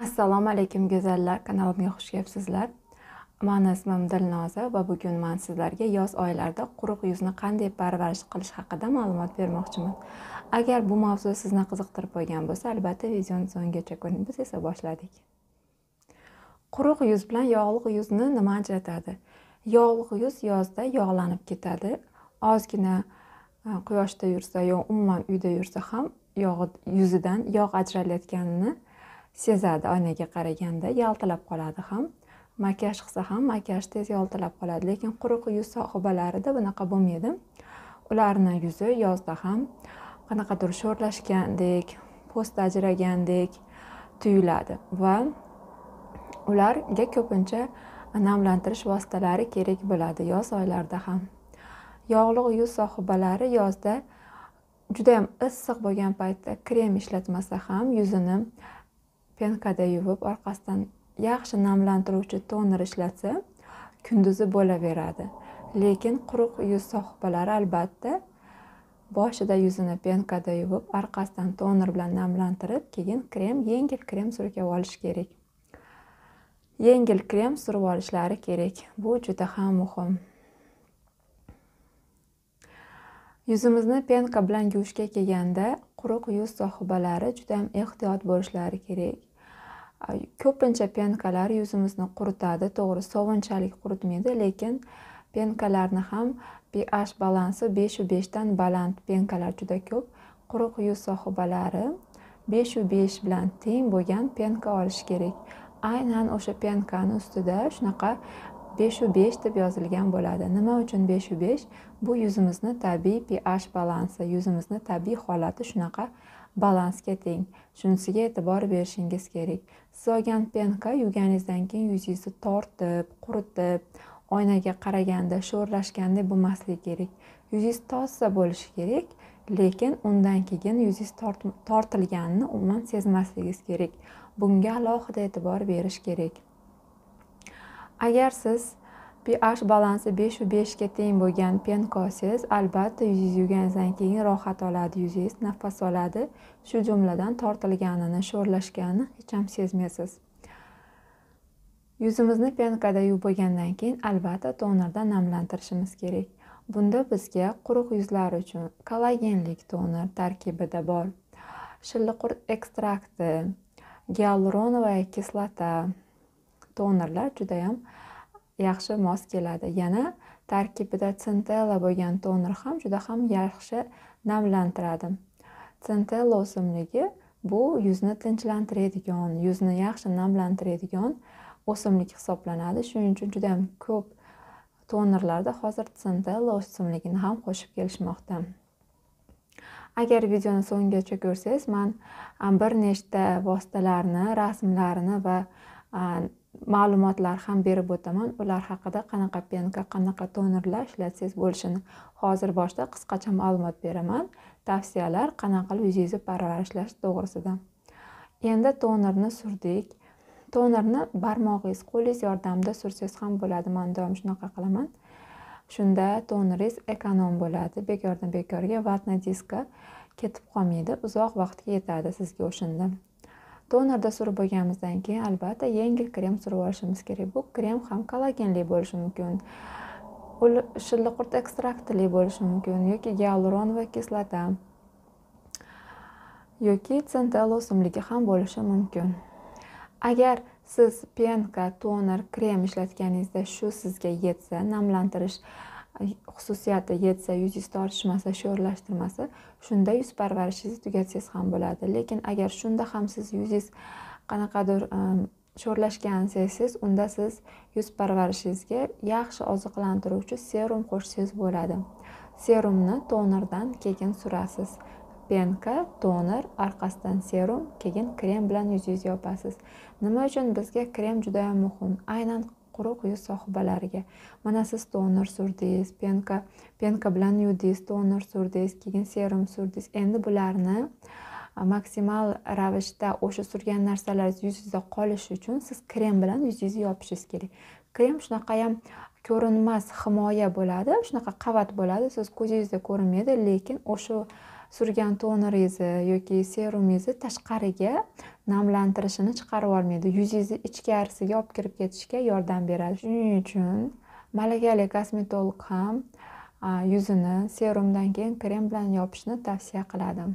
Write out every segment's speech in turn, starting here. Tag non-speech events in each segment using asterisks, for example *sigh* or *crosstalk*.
assalomu alaykum go'zallar kanalimga xush kelibsizlar mani ismim dilnoza va bugun man sizlarga yoz oylarida quruq yuzni qanday parvarish qilish haqida ma'lumot bermoqchiman agar bu mavzu sizni qiziqtirib qo'ygan bo'lsa albatta videoni so'ngigacha ko'ring biz esa boshladik quruq yuz bilan yog'liq yuzni nima ajratadi yog'liq yuz yozda yog'lanib ketadi ozgina e, quyoshda yursa yo umuman uyda yursa ham yog' yuzidan yog' ajralayotganini sezadi oynaga qaraganda yaltilab qoladi ham makiyaj qilsa ham makiyaj tez yaltilab qoladi lekin quruq yuz sohibalarida bunaqa bo'lmaydi ularni yuzi yozda ham qanaqadir sho'rlashgandek post ajragandek tuyuladi va ularga ko'pincha namlantirish vositalari kerak bo'ladi yoz oylarida ham yog'li yuz sohibalari yozda judayam issiq bo'lgan paytda krem ishlatmasa ham yuzini penkada yuvib orqasidan yaxshi namlantiruvchi toner ishlatsa kunduzi bo'laveradi lekin quruq yuz sohibalari albatta boshida yuzini penkada yuvib orqasidan toner bilan namlantirib keyin krem yengil krem surkab olish kerak yengil krem surib olishlari kerak bu juda ham muhim yuzimizni penka bilan yuvishga kelganda quruq yuz sohibalari juda ham ehtiyot bo'lishlari kerak ko'pincha penkalar yuzimizni quritadi to'g'ri sovunchalik quritmaydi lekin penkalarni ham ph balansi beshu beshdan baland penkalar juda ko'p quruq yuz sohibalari beshu besh bilan teng bo'lgan penka olish kerak aynan o'sha penkani ustida shunaqa beshu besh deb yozilgan bo'ladi nima uchun beshu besh bu yuzimizni tabiiy ph balansi yuzimizni tabiiy holati shunaqa balansga teng shunisiga e'tibor berishingiz kerak siz olgan penka yuvganingizdan keyin yuzingizni tortib quritib oynaga qaraganda sho'rlashganda bo'lmasligi kerak yuzingiz toza bo'lishi kerak lekin undan keyin yuzingiz tortilganini umuman sezmasligingiz kerak bunga alohida e'tibor berish kerak agar siz ph balansi besh va beshga teng bo'lgan penkosis albatta yuzingiz yuganingizdan keyin rohat oladi yuzingiz nafas oladi shu jumladan tortilganini sho'rlashganini hech ham sezmaysiz yuzimizni penkada yuvib bo'lgandan keyin albatta tonerda namlantirishimiz kerak bunda bizga quruq yuzlar uchun kollagenlik toner tarkibida bor shilliqurt ekstrakti gyaluronovая kislota tonerlar judayam ham yaxshi mos keladi yana tarkibida sintella bo'lgan toner ham juda ham yaxshi namlantiradi sintella o'simligi bu yuzni tinchlantiradigan yuzni yaxshi namlantiradigan o'simlik hisoblanadi shuning uchun juda ham ko'p tonerlarda hozir sintella o'simligini ham qo'shib kelishmoqda agar videoni so'nggacha ko'rsangiz man bir nechta vositalarni rasmlarini va ma'lumotlar ham berib o'taman ular haqida qanaqa penka qanaqa tonerlar ishlatsangiz bo'lishini hozir boshda qisqacha ma'lumot beraman tavsiyalar qanaqa qilib yuzingizni parvarishlash to'g'risida endi tonerni surdik tonerni barmog'ingiz qo'lingiz yordamida sursangiz ham bo'ladi man doim shunaqa qilaman shunda toneringiz ekonom bo'ladi bekordan bekorga vatna diska ketib qolmaydi uzoq vaqtga yetadi sizga o'shanda tonerda surib bo'lganimizdan keyin albatta yengil krem surib olishimiz kerak bu krem ham kollagenli bo'lishi mumkin shilliqurt ekstraktli bo'lishi mumkin yoki gealuronova kislota yoki centella o'simligi ham bo'lishi mumkin agar siz penka toner krem ishlatganingizda shu sizga yetsa namlantirish xususiyati yetsa yuzingiz tortishmasa sho'rlashtirmasa shunda yuz parvarishingizni tugatsangiz ham bo'ladi lekin agar shunda ham siz yuzingiz qanaqadir ehm, sho'rlashgan sezsangiz unda siz yuz parvarishingizga yaxshi oziqlantiruvchi serum qo'shsangiz bo'ladi serumni tonerdan keyin surasiz penka toner orqasidan serum keyin krem bilan yuzingizni yopasiz nima uchun bizga krem judayam muhim aynan quruq yuz sohibalariga mana siz toner surdingiz penka penka bilan yuvdingiz toner surdingiz keyin serum surdingiz endi bularni maksimal ravishda o'sha surgan narsalaringiz yuzingizda qolishi uchun siz krem bilan yuzingizni yopishingiz kerak krem ham ko'rinmas himoya bo'ladi shunaqa qavat bo'ladi siz ko'zingizda ko'rinmaydi lekin o'sha surgan toner yoki serumingizni tashqariga namlantirishini chiqarib yubormaydi yuzingizni ichkarisiga olib kirib ketishga yordam beradi shuning uchun malakali kosmetolog ham yuzini serumdan keyin krem bilan yopishni tavsiya qiladi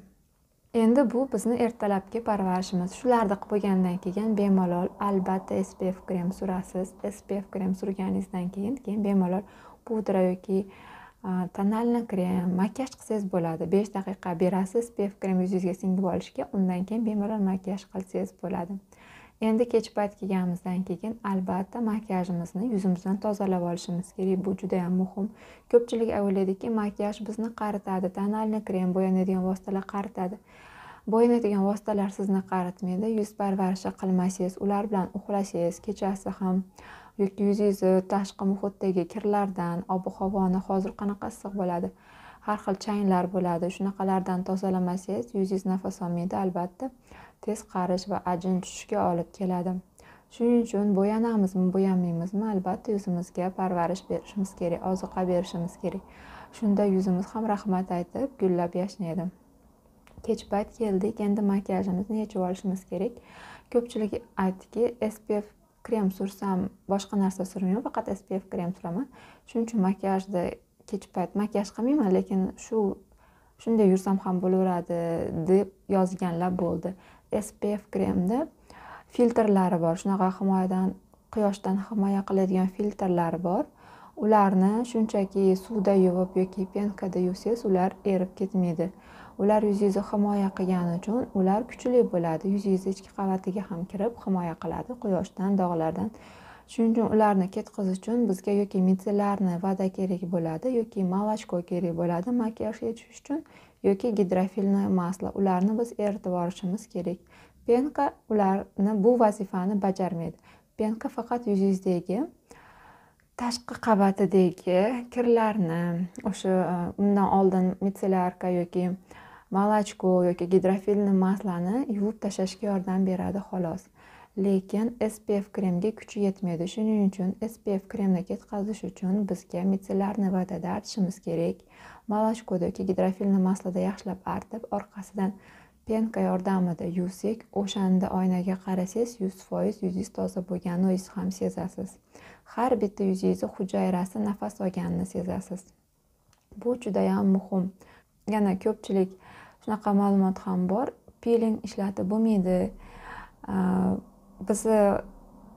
endi bu bizni ertalabki parvarishimiz shularni qilib bo'lgandan keyin bemalol albatta spf krem surasiz spf krem surganingizdan keyin keyin bemalol pudra yoki tonalni krem makiyaj qilsangiz bo'ladi besh daqiqa berasiz pef krem yuzingizga singib olishga undan keyin bemalol makiyaj qilsangiz bo'ladi endi kech payt kelganimizdan keyin albatta makiyajimizni yuzimizdan tozalab olishimiz kerak bu juda yam muhim ko'pchilik o'ylaydiki makiyaj bizni qaritadi tonalni krem bo'yanadigan vositalar qaritadi bo'yanadigan vositalar sizni qaritmaydi yuz parvarishi qilmasangiz ular bilan uxlasangiz kechasi ham yoki yuzingizni e, tashqi muhitdagi kirlardan ob havoni hozir qanaqa issiq bo'ladi har xil changlar bo'ladi shunaqalardan tozalamasangiz yuzingiz nafas olmaydi albatta tez qarish va ajin tushishga olib keladi shuning uchun bo'yanamizmi bo'yanmaymizmi albatta yuzimizga parvarish berishimiz kerak ozuqa berishimiz kerak shunda yuzimiz ham rahmat aytib gullab yashnaydi kech payt keldik endi makiyajimizni yechib olishimiz kerak ko'pchilik aytdiki spf krem sursam boshqa narsa surmayman faqat spf krem suraman shuning uchun makiyajda kech payt makiyaj qilmayman lekin shu shunday yursam ham bo'laveradi deb yozganlar bo'ldi spf kremni filtrlari bor shunaqa himoyadan quyoshdan himoya qiladigan filtrlari bor ularni shunchaki suvda yuvib yoki penkada yuvsangiz ular erib ketmaydi ular yuzingizni himoya qilgani uchun ular kuchli bo'ladi yuzingizni ichki qavatiga ham kirib himoya qiladi quyoshdan dog'lardan shuning uchun ularni ketkazish uchun bizga yoki mitsillarni vada kerak bo'ladi yoki malachko kerak bo'ladi makiyajga tushish uchun yoki gidrofilni masla ularni biz eritib yuborishimiz kerak penka ularni bu vazifani bajarmaydi penka faqat yuzingizdagi tashqi qavatidagi kirlarni o'sha e, undan oldin mitselarka yoki malachko yoki gidrofilni maslani yuvib tashlashga yordam beradi xolos lekin spf kremga kuchi yetmaydi shuning uchun spf kremni ketkazish uchun bizga mitsellarni vatada artishimiz kerak malachkoda yoki gidrofilni maslada yaxshilab artib orqasidan penka yordamida yuvsak o'shanda oynaga qarasangiz yuz foiz yuzingiz toza bo'lganini o'zingiz ham sezasiz har bitta yuzingizni hujayrasi nafas olganini sezasiz bu judayam muhim yana ko'pchilik shunaqa ma'lumot ham bor piling ishlatib bo'lmaydi bizni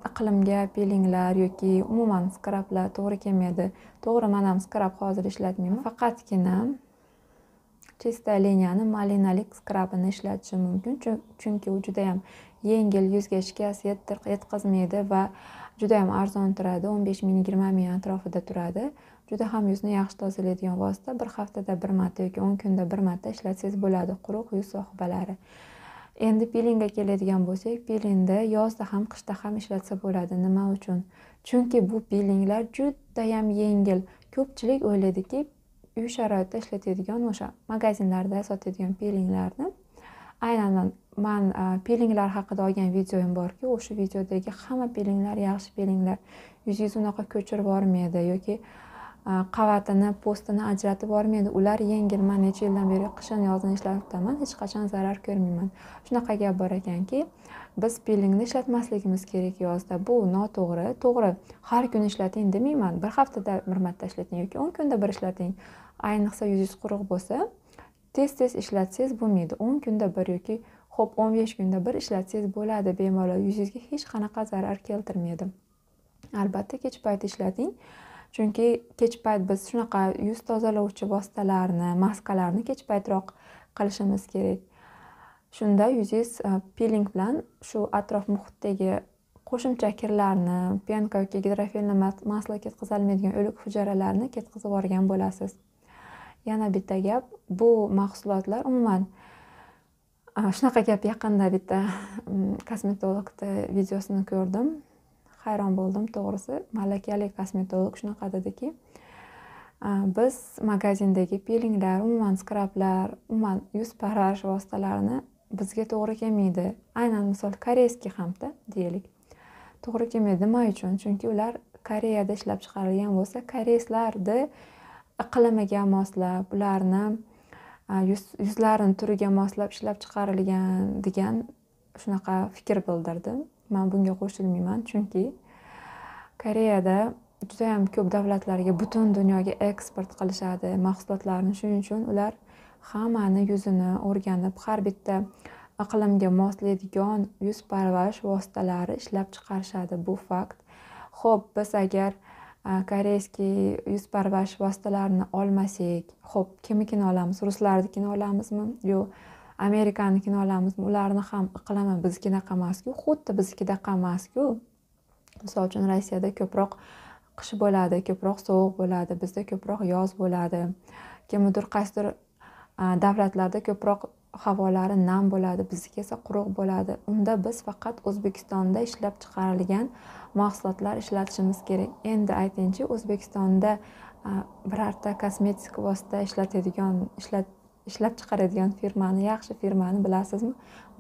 iqlimga pilinglar yoki umuman skrablar to'g'ri kelmaydi to'g'ri man ham skrab hozir ishlatmayman faqatgina чистая liniyani malinalik skrabini ishlatishim mumkin chunki u judayam yengil yuzga shikast yetkazmaydi va judayam arzon turadi o'n besh ming yigirma ming atrofida turadi juda ham yuzni yaxshi tozalaydigan vosita bir haftada bir marta yoki o'n kunda bir marta ishlatsangiz bo'ladi quruq yuz sohibalari endi pilingga keladigan bo'lsak pilingni yozda ham qishda ham ishlatsa bo'ladi nima uchun chunki bu pilinglar judayam yengil ko'pchilik o'ylaydiki uy sharoitida ishlatadigan o'sha magazinlarda sotadigan pilinglarni aynan man pilinglar haqida olgan videoyim borki o'sha videodagi hamma pilinglar yaxshi pilinglar yuzingiz unaqa ko'chirib yubormaydi yoki Э, qavatini postini ajratib yubormaydi ular yengil man necha yildan beri qishin yozini ishlab hech qachon zarar ko'rmayman shunaqa gap bor ekanki biz pilingni ishlatmasligimiz kerak yozda bu noto'g'ri to'g'ri har kuni ishlating demayman bir haftada bir marta ishlating yoki o'n kunda bir ishlating ayniqsa yuzingiz quruq bo'lsa tez tez ishlatsangiz bo'lmaydi o'n kunda bir yoki ho'p o'n besh kunda bir ishlatsangiz bo'ladi bemalol yuzingizga hech qanaqa zarar keltirmaydi albatta kech payt ishlating chunki kech payt biz shunaqa yuz tozalovchi vositalarni maskalarni kech paytroq qilishimiz kerak shunda yuzingiz e, piling bilan shu atrof muhitdagi qo'shimcha kirlarni pyanka yoki gidrofilni masla ketqizolmaydigan o'lik hujayralarni ketqizib yuborgan bo'lasiz yana bitta gap bu mahsulotlar umuman e, shunaqa gap yaqinda bitta *laughs* kosmetologni videosini ko'rdim hayron bo'ldim to'g'risi malakali kosmetolog shunaqa dediki biz magazindagi pilinglar umuman skrablar umuman yuz parvarish vositalarini bizga to'g'ri kelmaydi aynan misol koreyskiy hamda deylik to'g'ri kelmaydi nima uchun chunki ular koreyada ishlab chiqarilgan bo'lsa koreyslarni iqlimiga moslab ularni yuz yuzlarini turiga moslab ishlab chiqarilgan degan shunaqa fikr bildirdi man bunga qo'shilmayman chunki koreyada judayam ko'p davlatlarga butun dunyoga eksport qilishadi mahsulotlarni shuning uchun ular hammani yuzini o'rganib har bitta iqlimga moslaydigan yuzparvarish vositalari ishlab chiqarishadi bu fakt ho'p biz agar koreyskiy yuzparvarish vositalarini olmasak ho'p kimnikini olamiz ruslarnikini olamizmi yo'q amerikanikini kinolarimizmi ularni ham iqilaman biznikinaqa emasku xuddi biznikidaqa emasku misol uchun rossiyada ko'proq qish bo'ladi ko'proq sovuq bo'ladi bizda ko'proq yoz bo'ladi kimnidir qaysidir davlatlarda ko'proq havolari nam bo'ladi bizniki esa quruq bo'ladi unda biz faqat o'zbekistonda ishlab chiqarilgan mahsulotlar ishlatishimiz kerak endi aytingchi o'zbekistonda birorta kosmetik vosita ishlatadigan ishlat ishlab chiqaradigan firmani yaxshi firmani bilasizmi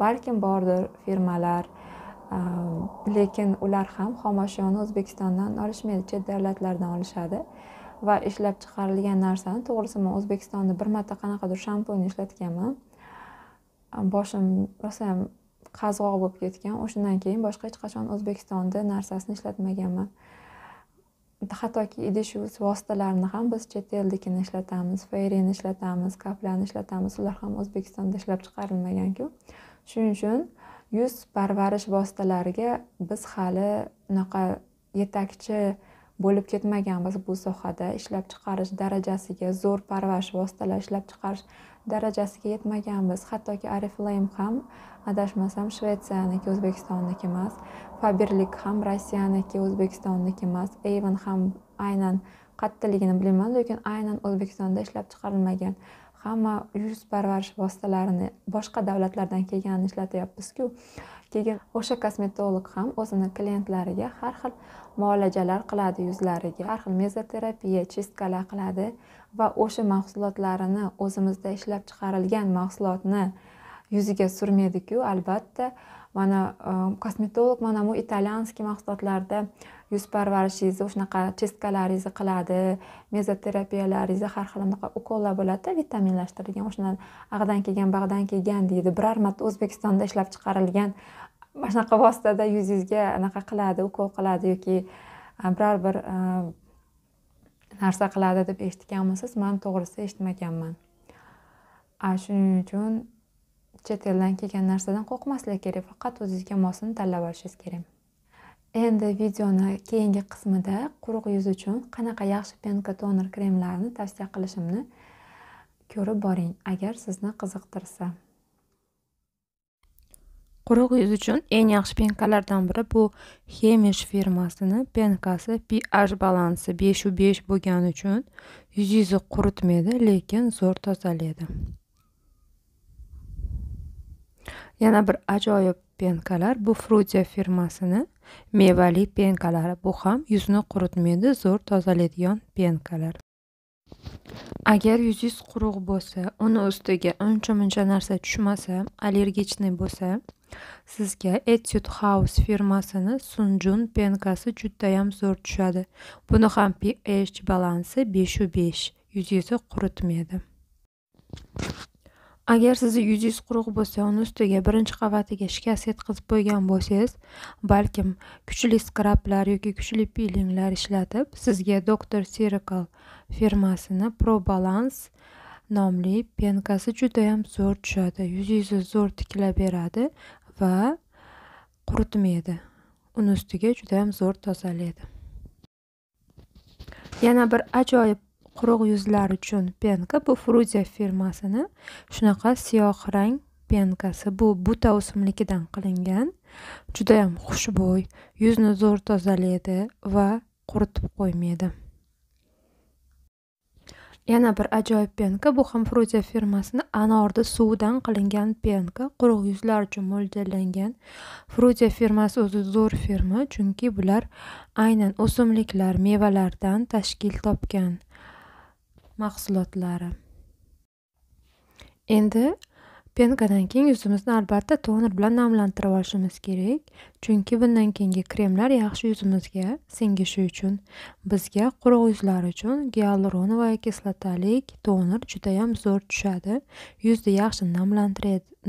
balkim bordir firmalar ehm, lekin ular ham xomashyoni o'zbekistondan olishmaydi chet davlatlardan olishadi va ishlab chiqarilgan narsani to'g'risi man o'zbekistonda bir marta qanaqadir shampun ishlatganman ehm, boshim rosayam qazg'oq bo'lib ketgan o'shandan keyin boshqa hech qachon o'zbekistonda narsasini ishlatmaganman hattoki idish yuvish vositalarini ham biz chet eldikini ishlatamiz ferin ishlatamiz kaplani ishlatamiz ular ham o'zbekistonda ishlab chiqarilmaganku shuning uchun yuz parvarish vositalariga biz hali unaqa yetakchi bo'lib ketmaganmiz bu sohada ishlab chiqarish darajasiga zo'r parvarish vositalar ishlab chiqarish darajasiga yetmaganmiz hattoki ariflame ham adashmasam shvetsiyaniki o'zbekistonniki emas faberlik ham rossiyaniki o'zbekistonniki emas avon ham aynan qayerdaligini bilmayman lekin aynan o'zbekistonda ishlab chiqarilmagan hamma yuz parvarish vositalarini boshqa davlatlardan kelganini ishlatyapmizku keyin o'sha kosmetolog ham o'zini klientlariga har xil muolajalar qiladi yuzlariga har xil mezoterapiya chistkalar qiladi va o'sha mahsulotlarini o'zimizda ishlab chiqarilgan mahsulotni yuziga surmaydiku albatta mana e, kosmetolog mana bu italyanskiy mahsulotlarda yuz parvarishingizni shunaqa chestkalaringizni qiladi mezoterapiyalaringizni har xil anaqa ukollar bo'ladida vitaminlashtirilgan o'shani ag'dan kelgan bag'dan kelgan deydi biror marta o'zbekistonda ishlab chiqarilgan mana shunaqa vositada yuzingizga anaqa qiladi ukol qiladi yoki e, biror bir e, narsa qiladi deb eshitganmisiz man to'g'risi eshitmaganman shuning uchun chet eldan kelgan narsadan qo'rqmaslik kerak faqat o'zizga mosini tanlab olishingiz kerak endi videoni keyingi qismida quruq yuz uchun qanaqa yaxshi penka toner kremlarni tavsiya qilishimni ko'rib boring agar sizni qiziqtirsa quruq yuz uchun eng yaxshi penkalardan biri bu hemish firmasini penkasi ph balansi beshu besh bo'lgani uchun yuzingizni quritmaydi lekin zo'r tozalaydi yana bir ajoyib penkalar bu frutya firmasini mevali penkalari bu ham yuzni quritmaydi zo'r tozalaydigan penkalar agar yuzingiz quruq bo'lsa uni ustiga uncha muncha narsa tushmasa allergichniy bo'lsa sizga etude house firmasini sunjun penkasi judayam zo'r tushadi buni ham ph balansi beshu besh yuzingizni quritmaydi agar sizni yuzingiz quruq bo'lsa uni ustiga birinchi qavatiga shikast yetkazib qo'ygan bo'lsangiz balkim kuchli skrablar yoki kuchli pilinglar ishlatib sizga doktor circle firmasini pro balance nomli penkasi judayam zo'r tushadi yuzingizni zo'r beradi va quritmaydi uni ustiga judayam zo'r tozalaydi yana bir ajoyib quruq yuzlar uchun penka bu fruziya firmasini shunaqa siyoh rang penkasi bu buta o'simligidan qilingan judayam xushbo'y yuzni zo'r tozalaydi va quritib qo'ymaydi yana bir ajoyib penka bu ham fruziya firmasini anorni suvidan qilingan penka quruq yuzlar uchun mo'ljallangan fruziya firmasi o'zi zo'r firma chunki bular aynan o'simliklar mevalardan tashkil topgan mahsulotlari endi penkadan keyin yuzimizni albatta toner bilan namlantirib olishimiz kerak chunki bundan keyingi kremlar yaxshi yuzimizga singishi uchun bizga quruq yuzlar uchun va kislotalik toner judayam zo'r tushadi yuzni yaxshi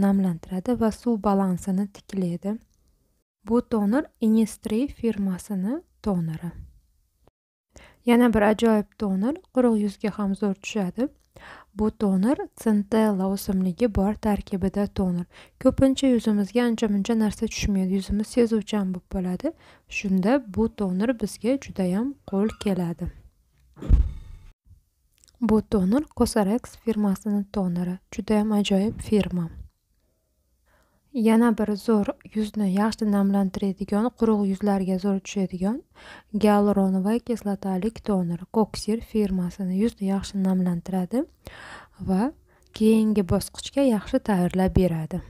namlantiradi va suv balansini tiklaydi bu toner inistri firmasini toneri yana bir ajoyib toner quruq yuzga ham zo'r tushadi bu toner centella o'simligi bor tarkibida toner ko'pincha yuzimizga ancha muncha narsa tushmaydi yuzimiz sezuvchan bo'lib qoladi shunda bu toner bizga judayam qo'l keladi bu toner cosrx firmasini toneri judayam ajoyib firma yana bir zo'r yuzni yaxshi namlantiradigan quruq yuzlarga zo'r tushadigan va kislotalik toner koksir firmasini yuzni yaxshi namlantiradi va keyingi bosqichga yaxshi tayyorlab beradi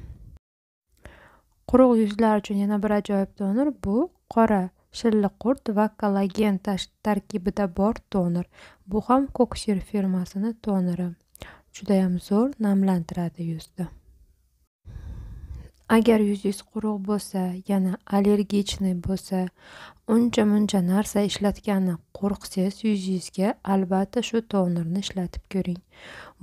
quruq yuzlar uchun yana bir ajoyib toner bu qora shilliq qurt va kollagen tarkibida bor toner bu ham koksir firmasini toneri judayam zo'r namlantiradi yuzni agar yuzingiz quruq bo'lsa yana allergichniy bo'lsa uncha muncha narsa ishlatganidan qo'rqsangiz yuzingizga albatta shu tonerni ishlatib ko'ring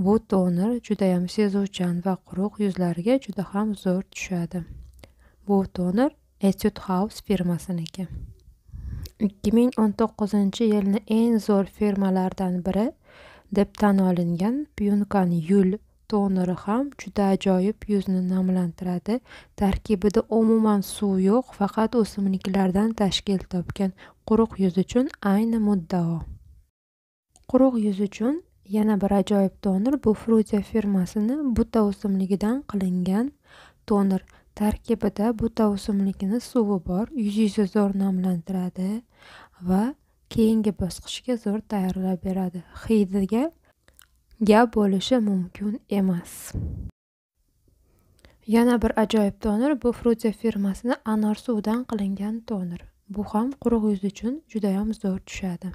bu toner judayam sezuvchan va quruq yuzlarga juda ham zo'r tushadi bu toner etud house firmasiniki 2019 yilni eng zo'r firmalardan biri deb tan olingan pyunkan yul toneri ham juda ajoyib yuzni namlantiradi tarkibida umuman suv yo'q faqat o'simliklardan tashkil topgan quruq yuz uchun ayni muddao quruq yuz uchun yana bir ajoyib tonir bu fruziya firmasini buta o'simligidan qilingan tonir tarkibida buta o'simligini suvi bor yuz yuzni zo'r namlantiradi va keyingi bosqichga zo'r tayyorlab beradi hidiga gap bo'lishi mumkin emas yana bir ajoyib toner bu frutiya firmasini anor suvidan qilingan toner bu ham quruq yuz uchun judayam zo'r tushadi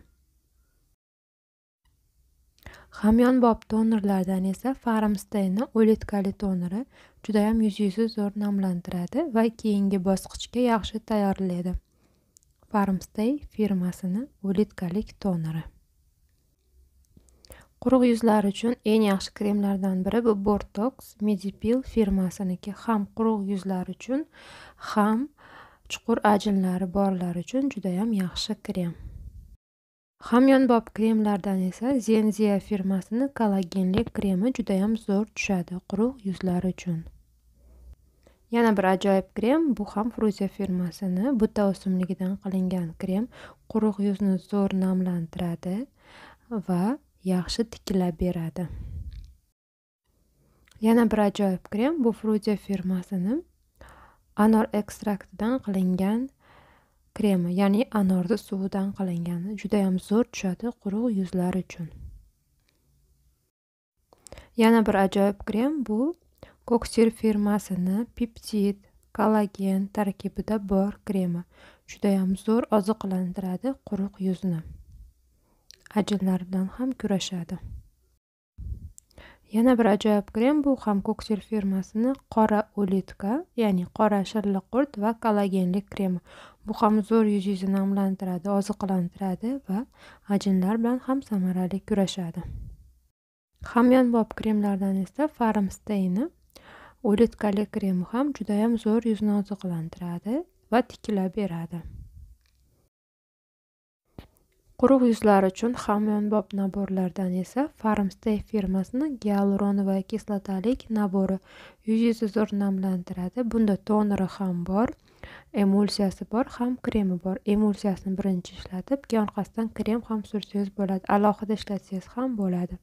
hamyonbop tonerlardan esa farmstayni ulitkali toneri judayam yuz yuzi zo'r namlantiradi va keyingi bosqichga yaxshi tayyorlaydi farmstay firmasini ulitkalik toneri quruq yuzlar uchun eng yaxshi kremlardan biri bu bortox medipil firmasiniki ham quruq yuzlar uchun ham chuqur ajinlari borlar uchun judayam yaxshi krem hamyonbop kremlardan esa zenziya firmasini kollagenli kremi judayam zo'r tushadi quruq yuzlar uchun yana bir ajoyib krem bu ham fruzia firmasini buta o'simligidan qilingan krem quruq yuzni zo'r namlantiradi va yaxshi tikila beradi yana bir ajoyib krem bu frudia firmasini anor ekstraktidan qilingan kremi ya'ni anorni suvidan qilingani judayam zo'r tushadi quruq yuzlar uchun yana bir ajoyib krem bu koksir firmasini peptid kollagen tarkibida bor kremi judayam zo'r oziqlantiradi quruq yuzni ajinlaridan ham kurashadi yana bir ajoyib krem bu ham koksil firmasini qora ulitka ya'ni qora shillaqurt va kollagenli kremi bu ham zo'r yuz yuzini namlantiradi oziqlantiradi va ajinlar bilan ham samarali kurashadi hamyonbop kremlardan esa farmsteyni ulitkali kremi ham judayam zo'r yuzni oziqlantiradi va tiklab beradi quruq yuzlar uchun hamyonbop naborlardan esa farmstay firmasining gialuron va kislotalik nabori yuzni zo'r namlantiradi bunda toneri ham bor emulsiyasi bor ham kremi bor emulsiyasini birinchi ishlatib keyin orqasidan krem ham sursangiz bo'ladi alohida ishlatsangiz ham bo'ladi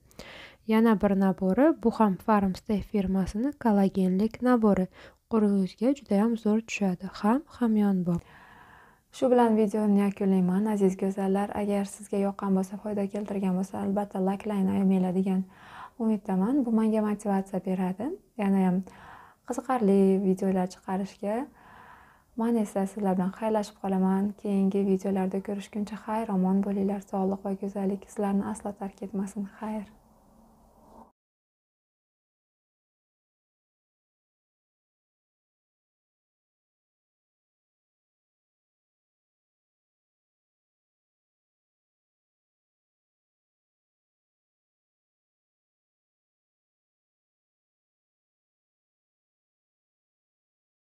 yana bir nabori bu ham farmstay firmasini kollagenlik nabori quruq yuzga judayam zo'r tushadi ham hamyonbop shu bilan videoni yakunlayman aziz go'zallar agar sizga yoqqan bo'lsa foyda keltirgan bo'lsa albatta layklayni ayamanglar degan umiddaman bu menga motivatsiya beradi yanayam qiziqarli videolar chiqarishga man esa sizlar bilan xayrlashib qolaman keyingi videolarda ko'rishguncha xayr omon bo'linglar sog'liq va go'zallik sizlarni aslo tark etmasin xayr